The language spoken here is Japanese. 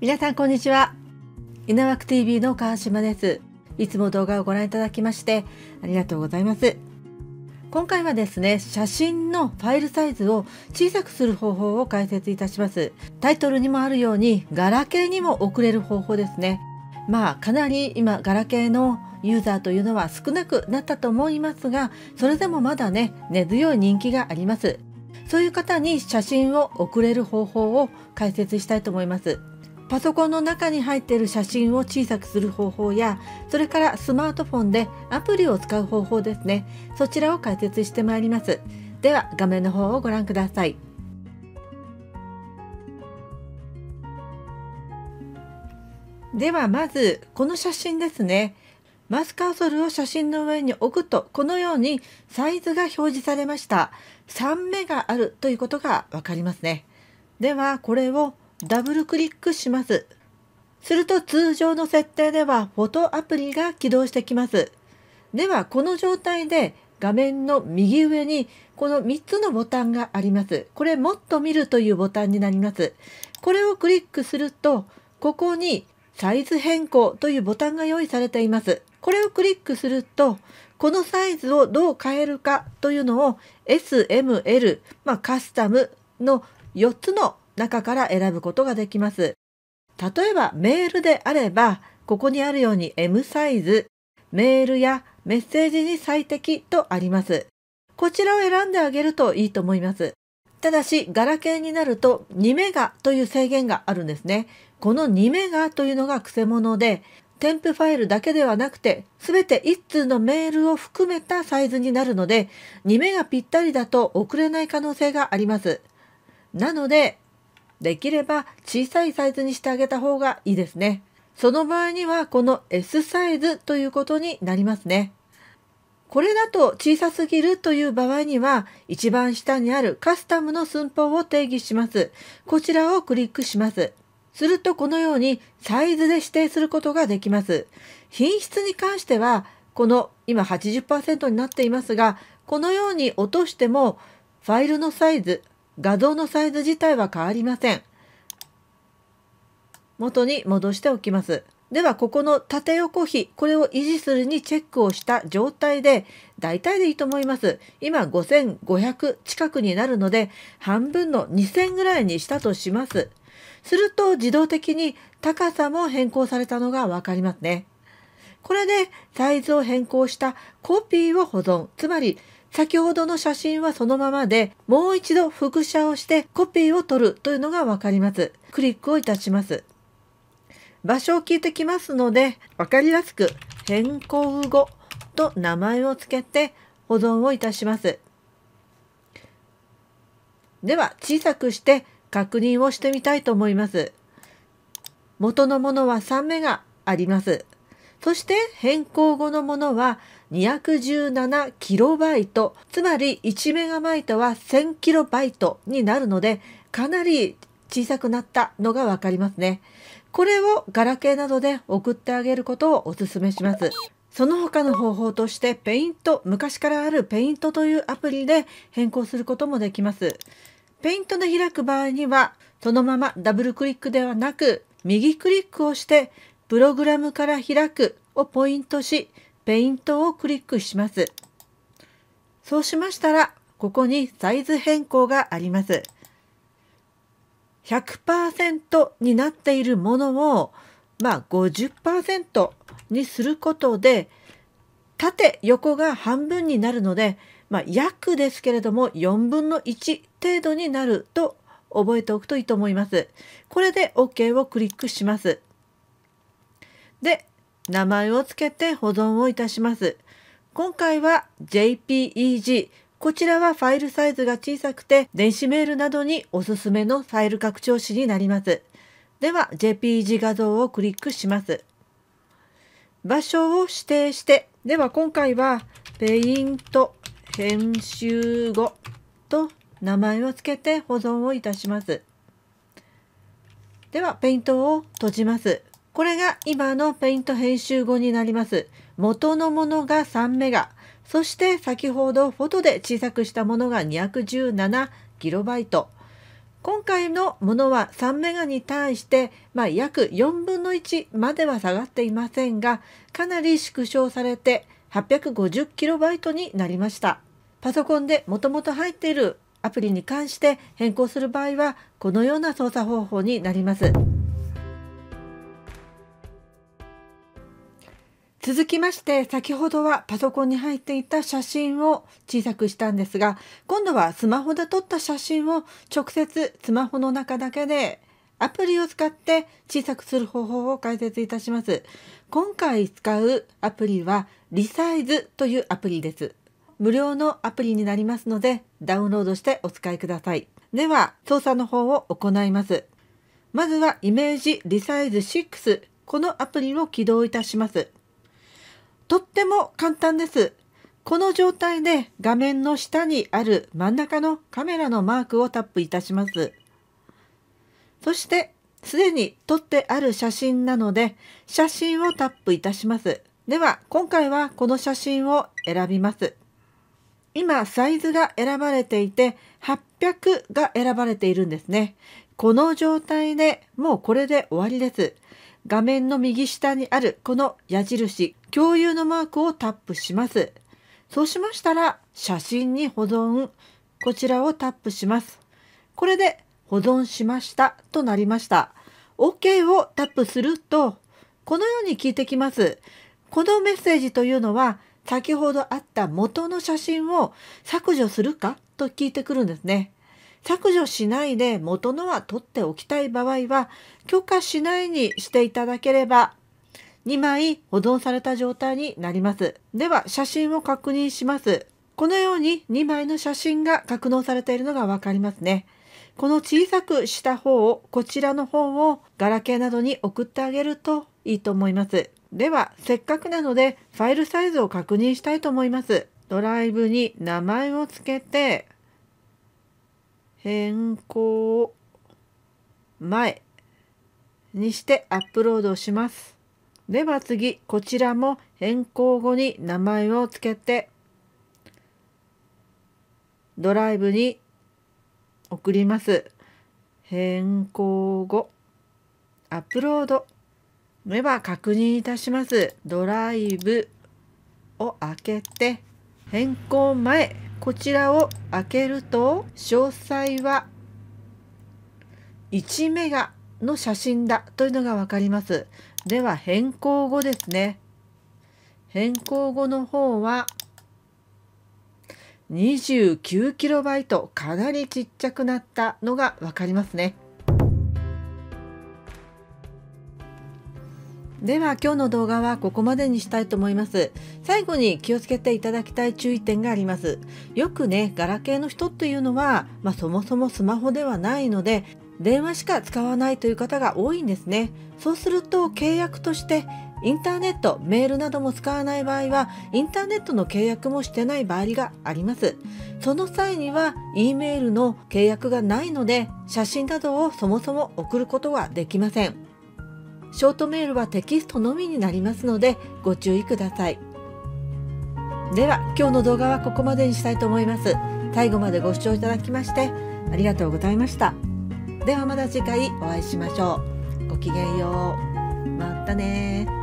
皆さんこんにちは稲枠 TV の川島ですいつも動画をご覧いただきましてありがとうございます今回はですね写真のファイルサイズを小さくする方法を解説いたしますタイトルにもあるようにガラケーにも送れる方法ですねまあかなり今ガラケーのユーザーというのは少なくなったと思いますがそれでもまだね根強い人気がありますそういう方に写真を送れる方法を解説したいと思いますパソコンの中に入っている写真を小さくする方法やそれからスマートフォンでアプリを使う方法ですねそちらを解説してまいりますでは画面の方をご覧くださいではまずこの写真ですねマウスカーソルを写真の上に置くとこのようにサイズが表示されました3目があるということがわかりますねではこれをダブルクリックします。すると通常の設定ではフォトアプリが起動してきます。ではこの状態で画面の右上にこの3つのボタンがあります。これもっと見るというボタンになります。これをクリックするとここにサイズ変更というボタンが用意されています。これをクリックするとこのサイズをどう変えるかというのを SML、まあ、カスタムの4つの中から選ぶことができます。例えばメールであれば、ここにあるように M サイズ、メールやメッセージに最適とあります。こちらを選んであげるといいと思います。ただし、ガラケーになると2メガという制限があるんですね。この2メガというのがクセモノで、添付ファイルだけではなくて、すべて1通のメールを含めたサイズになるので、2メガぴったりだと送れない可能性があります。なので、できれば小さいサイズにしてあげた方がいいですね。その場合にはこの S サイズということになりますね。これだと小さすぎるという場合には一番下にあるカスタムの寸法を定義します。こちらをクリックします。するとこのようにサイズで指定することができます。品質に関してはこの今80%になっていますがこのように落としてもファイルのサイズ画像のサイズ自体は変わりません。元に戻しておきます。ではここの縦横比これを維持するにチェックをした状態で大体でいいと思います今5500近くになるので半分の2000ぐらいにしたとしますすると自動的に高さも変更されたのがわかりますねこれでサイズを変更したコピーを保存つまり先ほどの写真はそのままで、もう一度複写をしてコピーを取るというのがわかります。クリックをいたします。場所を聞いてきますので、わかりやすく変更後と名前を付けて保存をいたします。では、小さくして確認をしてみたいと思います。元のものは3目があります。そして変更後のものは 217KB つまり 1MB は 1000KB になるのでかなり小さくなったのが分かりますね。これをガラケーなどで送ってあげることをお勧めします。その他の方法としてペイント昔からあるペイントというアプリで変更することもできます。ペイントで開く場合にはそのままダブルクリックではなく右クリックをしてプログラムから開くをポイントしペイントをクリックします。そうしましたら、ここにサイズ変更があります。100%になっているものを、まあ、50%にすることで、縦横が半分になるので、まあ、約ですけれども4分の1程度になると覚えておくといいと思います。これで OK をクリックします。で、名前を付けて保存をいたします。今回は JPEG。こちらはファイルサイズが小さくて、電子メールなどにおすすめのファイル拡張子になります。では、JPEG 画像をクリックします。場所を指定して、では今回は、ペイント編集後と名前を付けて保存をいたします。では、ペイントを閉じます。これが今のペイント編集後になります。元のものが3メガ。そして先ほどフォトで小さくしたものが2 1 7 k b 今回のものは3メガに対して、まあ、約4分の1までは下がっていませんが、かなり縮小されて 850KB になりました。パソコンでもともと入っているアプリに関して変更する場合は、このような操作方法になります。続きまして先ほどはパソコンに入っていた写真を小さくしたんですが今度はスマホで撮った写真を直接スマホの中だけでアプリを使って小さくする方法を解説いたします。今回使うアプリはリサイズというアプリです。無料のアプリになりますのでダウンロードしてお使いください。では操作の方を行います。まずはイメージリサイズ6このアプリを起動いたします。とっても簡単です。この状態で画面の下にある真ん中のカメラのマークをタップいたします。そして、すでに撮ってある写真なので、写真をタップいたします。では、今回はこの写真を選びます。今、サイズが選ばれていて、800が選ばれているんですね。この状態でもうこれで終わりです。画面の右下にあるこの矢印、共有のマークをタップします。そうしましたら、写真に保存、こちらをタップします。これで保存しましたとなりました。OK をタップすると、このように聞いてきます。このメッセージというのは、先ほどあった元の写真を削除するかと聞いてくるんですね。削除しないで元のは取っておきたい場合は許可しないにしていただければ2枚保存された状態になります。では写真を確認します。このように2枚の写真が格納されているのがわかりますね。この小さくした方をこちらの方をガラケーなどに送ってあげるといいと思います。ではせっかくなのでファイルサイズを確認したいと思います。ドライブに名前を付けて変更前にしてアップロードします。では次、こちらも変更後に名前を付けて、ドライブに送ります。変更後、アップロード。では確認いたします。ドライブを開けて、変更前こちらを開けると詳細は1メガの写真だというのが分かります。では変更後ですね。変更後の方は2 9キロバイトかなりちっちゃくなったのが分かりますね。では今日の動画はここまでにしたいと思います。最後に気をつけていただきたい注意点があります。よくね、ガラケーの人っていうのは、まあ、そもそもスマホではないので、電話しか使わないという方が多いんですね。そうすると契約としてインターネット、メールなども使わない場合は、インターネットの契約もしてない場合があります。その際には、E メールの契約がないので、写真などをそもそも送ることはできません。ショートメールはテキストのみになりますのでご注意くださいでは今日の動画はここまでにしたいと思います最後までご視聴いただきましてありがとうございましたではまた次回お会いしましょうごきげんようまたね